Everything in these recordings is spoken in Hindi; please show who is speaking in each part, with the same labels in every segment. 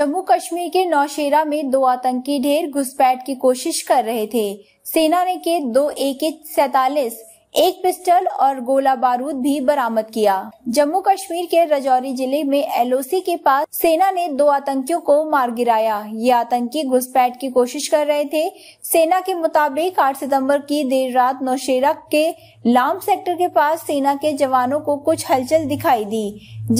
Speaker 1: जम्मू कश्मीर के नौशेरा में दो आतंकी ढेर घुसपैठ की कोशिश कर रहे थे सेना ने के दो ए के सैतालीस एक पिस्टल और गोला बारूद भी बरामद किया जम्मू कश्मीर के रजौरी जिले में एलओसी के पास सेना ने दो आतंकियों को मार गिराया ये आतंकी घुसपैठ की कोशिश कर रहे थे सेना के मुताबिक 8 सितंबर की देर रात नौशेरा के लाम सेक्टर के पास सेना के जवानों को कुछ हलचल दिखाई दी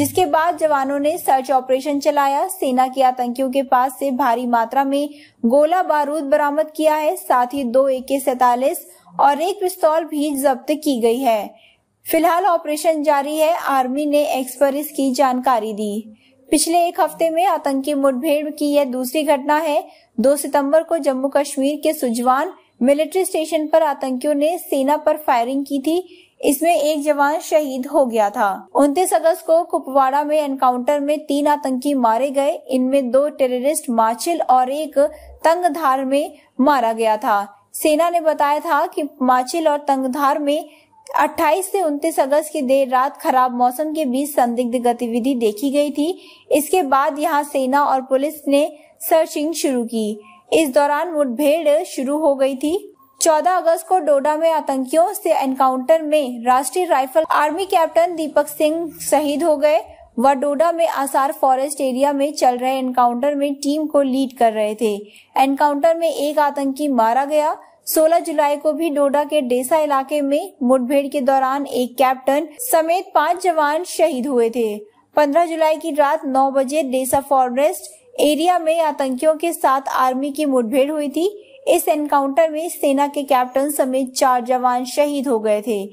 Speaker 1: जिसके बाद जवानों ने सर्च ऑपरेशन चलाया सेना के आतंकियों के पास से भारी मात्रा में गोला बारूद बरामद किया है साथ ही दो ए के सैतालीस और एक पिस्तौल भी जब्त की गई है फिलहाल ऑपरेशन जारी है आर्मी ने एक्स पर इसकी जानकारी दी पिछले एक हफ्ते में आतंकी मुठभेड़ की यह दूसरी घटना है 2 सितंबर को जम्मू कश्मीर के सुजवान मिलिट्री स्टेशन पर आतंकियों ने सेना पर फायरिंग की थी इसमें एक जवान शहीद हो गया था उनतीस अगस्त को कुपवाड़ा में एनकाउंटर में तीन आतंकी मारे गए इनमें दो टेररिस्ट माचिल और एक तंगधार में मारा गया था सेना ने बताया था कि माचिल और तंगधार में 28 से 29 अगस्त की देर रात खराब मौसम के बीच संदिग्ध गतिविधि देखी गई थी इसके बाद यहां सेना और पुलिस ने सर्चिंग शुरू की इस दौरान मुठभेड़ शुरू हो गई थी 14 अगस्त को डोडा में आतंकियों से एनकाउंटर में Rashtriya rifle army captain Deepak Singh शहीद हो गए व डोडा में आसार फॉरेस्ट एरिया में चल रहे एनकाउंटर में टीम को लीड कर रहे थे एनकाउंटर में एक आतंकी मारा गया 16 जुलाई को भी डोडा के डेसा इलाके में मुठभेड़ के दौरान एक कैप्टन समेत पांच जवान शहीद हुए थे 15 जुलाई की रात 9 बजे डेसा फॉरेस्ट एरिया में आतंकियों के साथ आर्मी की मुठभेड़ हुई थी इस एनकाउंटर में सेना के कैप्टन समेत चार जवान शहीद हो गए थे